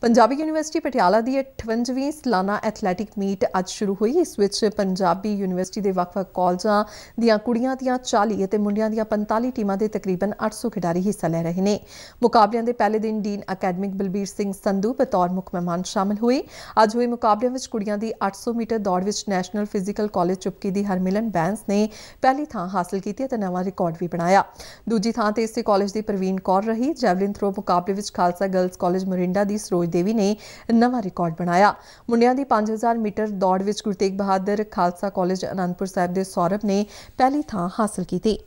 Punjabi university Patiala ਦੀ 58ਵੀਂ ਸਲਾਨਾ ਐਥਲੈਟਿਕ ਮੀਟ ਅੱਜ ਸ਼ੁਰੂ ਹੋਈ ਇਸ ਵਿੱਚ ਪੰਜਾਬੀ ਯੂਨੀਵਰਸਿਟੀ ਦੇ ਵੱਖ-ਵੱਖ ਕਾਲਜਾਂ ਦੀਆਂ ਕੁੜੀਆਂ ਦੀਆਂ 40 ਅਤੇ ਮੁੰਡਿਆਂ ਦੀਆਂ 45 ਟੀਮਾਂ ਦੇ ਤਕਰੀਬਨ 800 ਖਿਡਾਰੀ ਹਿੱਸਾ ਲੈ ਰਹੇ ਨੇ ਮੁਕਾਬਲਿਆਂ ਦੇ ਪਹਿਲੇ ਦਿਨ ਡੀਨ ਅਕੈਡਮਿਕ ਬਲਬੀਰ ਸਿੰਘ ਸੰਧੂ ਬਤੌਰ ਮੁੱਖ ਮਹਿਮਾਨ ਸ਼ਾਮਲ ਹੋਏ ਅੱਜ ਹੋਏ ਮੁਕਾਬਲਿਆਂ ਵਿੱਚ ਕੁੜੀਆਂ ਦੀ 800 ਮੀਟਰ ਦੌੜ ਵਿੱਚ ਨੈਸ਼ਨਲ ਫਿਜ਼ੀਕਲ ਕਾਲਜ ਚੁਪਕੀ ਦੀ ਹਰਮਿਲਨ ਬੈਂਸ ਨੇ ਪਹਿਲੀ ਥਾਂ ਹਾਸਲ ਕੀਤੀ ਅਤੇ ਨਵਾਂ ਰਿਕਾਰਡ ਵੀ ਬਣਾਇਆ ਦੂਜੀ ਥਾਂ ਤੇ ਇਸੇ ਕਾਲਜ ਦੀ ਪ੍ਰਵੀਨ ਕੌਰ ਰਹੀ ਜੈਵਲਿਨ ਥਰੋ ਮੁਕਾਬਲੇ ਵਿੱਚ ਖਾਲਸਾ ਗਰਲਜ਼ ਕਾਲਜ ਮੋਰਿੰਡਾ ਦੀ ਸਰੋਜ ਸਰੋਜ ਦੇਵੀ ਨੇ ਨਵਾਂ ਰਿਕਾਰਡ ਬਣਾਇਆ ਮੁੰਡਿਆਂ ਦੀ 5000 ਮੀਟਰ ਦੌੜ ਵਿੱਚ ਗੁਰਤੇਗ ਬਹਾਦਰ ਖਾਲਸਾ ਕਾਲਜ ਅਨੰਦਪੁਰ ਸਾਹਿਬ ਦੇ ਸੌਰਭ ਨੇ ਪਹਿਲੀ ਥਾਂ ਹਾਸਲ ਕੀਤੀ